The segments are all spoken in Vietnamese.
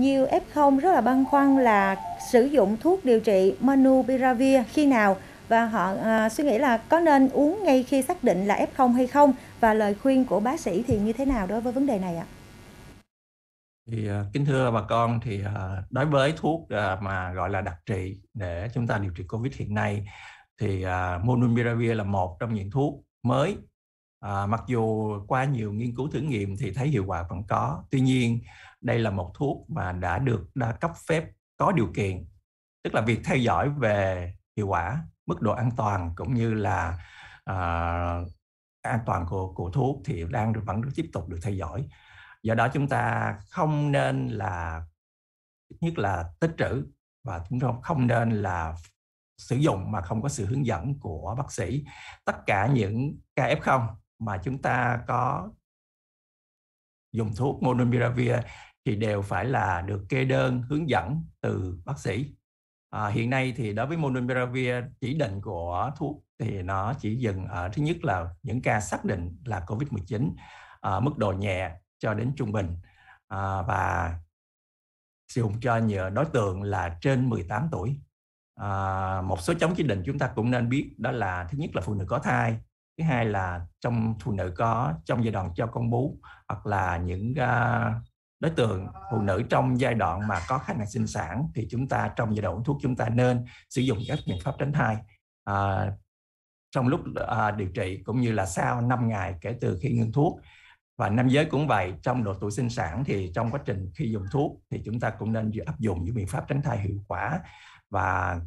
nhiều F0 rất là băn khoăn là sử dụng thuốc điều trị Manupiravir khi nào và họ à, suy nghĩ là có nên uống ngay khi xác định là F0 hay không và lời khuyên của bác sĩ thì như thế nào đối với vấn đề này ạ? Thì à, kính thưa bà con thì à, đối với thuốc à, mà gọi là đặc trị để chúng ta điều trị Covid hiện nay thì à, Monupiravir là một trong những thuốc mới À, mặc dù qua nhiều nghiên cứu thử nghiệm thì thấy hiệu quả vẫn có. Tuy nhiên, đây là một thuốc mà đã được đã cấp phép có điều kiện, tức là việc theo dõi về hiệu quả, mức độ an toàn cũng như là à, an toàn của của thuốc thì đang vẫn được tiếp tục được theo dõi. Do đó chúng ta không nên là nhất là tích trữ và chúng ta không nên là sử dụng mà không có sự hướng dẫn của bác sĩ tất cả những kf f0 mà chúng ta có dùng thuốc monopiravir thì đều phải là được kê đơn hướng dẫn từ bác sĩ. À, hiện nay thì đối với monopiravir chỉ định của thuốc thì nó chỉ dừng ở thứ nhất là những ca xác định là COVID-19 ở à, mức độ nhẹ cho đến trung bình à, và sử dụng cho nhiều đối tượng là trên 18 tuổi. À, một số chống chỉ định chúng ta cũng nên biết đó là thứ nhất là phụ nữ có thai, thứ hai là trong phụ nữ có trong giai đoạn cho con bú hoặc là những uh, đối tượng phụ nữ trong giai đoạn mà có khả năng sinh sản thì chúng ta trong giai đoạn thuốc chúng ta nên sử dụng các biện pháp tránh thai uh, trong lúc uh, điều trị cũng như là sau 5 ngày kể từ khi ngưng thuốc và nam giới cũng vậy trong độ tuổi sinh sản thì trong quá trình khi dùng thuốc thì chúng ta cũng nên áp dụng những biện pháp tránh thai hiệu quả và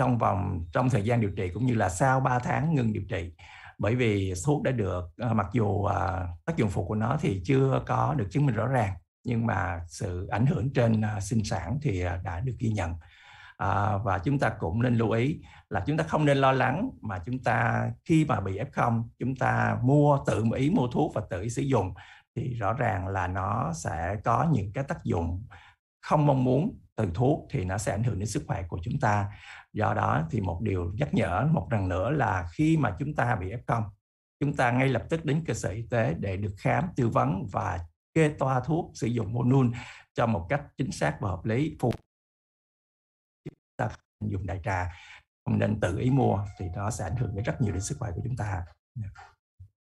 trong vòng trong thời gian điều trị cũng như là sau 3 tháng ngừng điều trị bởi vì thuốc đã được ờ, mặc dù à, tác dụng phụ của nó thì chưa có được chứng minh rõ ràng nhưng mà sự ảnh hưởng trên à, sinh sản thì à, đã được ghi nhận à, và chúng ta cũng nên lưu ý là chúng ta không nên lo lắng mà chúng ta khi mà bị f0 chúng ta mua tự ý mua thuốc và tự ý sử dụng thì rõ ràng là nó sẽ có những cái tác dụng không mong muốn từ thuốc thì nó sẽ ảnh hưởng đến sức khỏe của chúng ta do đó thì một điều nhắc nhở một lần nữa là khi mà chúng ta bị f chúng ta ngay lập tức đến cơ sở y tế để được khám tư vấn và kê toa thuốc sử dụng monun cho một cách chính xác và hợp lý phù chúng ta dùng đại trà không nên tự ý mua thì nó sẽ ảnh hưởng đến rất nhiều đến sức khỏe của chúng ta. Yeah.